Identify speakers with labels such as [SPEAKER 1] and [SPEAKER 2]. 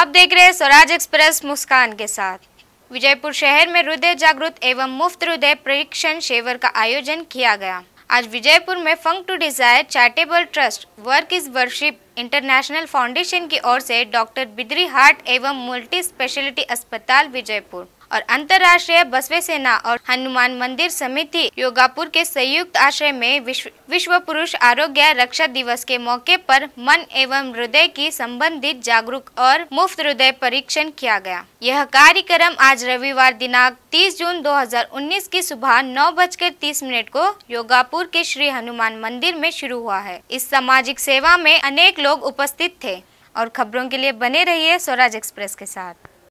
[SPEAKER 1] आप देख रहे हैं स्वराज एक्सप्रेस मुस्कान के साथ विजयपुर शहर में हृदय जागृत एवं मुफ्त हृदय परीक्षण शिविर का आयोजन किया गया आज विजयपुर में फंक टू डिजायर charitable trust work is worship international foundation की ओर से डॉक्टर बिद्री हार्ट एवं मल्टी स्पेशलिटी अस्पताल विजयपुर और अंतर्राष्ट्रीय बसवे सेना और हनुमान मंदिर समिति योगापुर के संयुक्त आश्रय में विश्व, विश्व पुरुष आरोग्य रक्षा दिवस के मौके पर मन एवं हृदय की संबंधित जागरूक और मुफ्त हृदय परीक्षण किया गया यह कार्यक्रम आज रविवार दिनांक 30 जून 2019 की सुबह नौ बजकर तीस मिनट को योगापुर के श्री हनुमान मंदिर में शुरू हुआ है इस सामाजिक सेवा में अनेक लोग उपस्थित थे और खबरों के लिए बने रहिए स्वराज एक्सप्रेस के साथ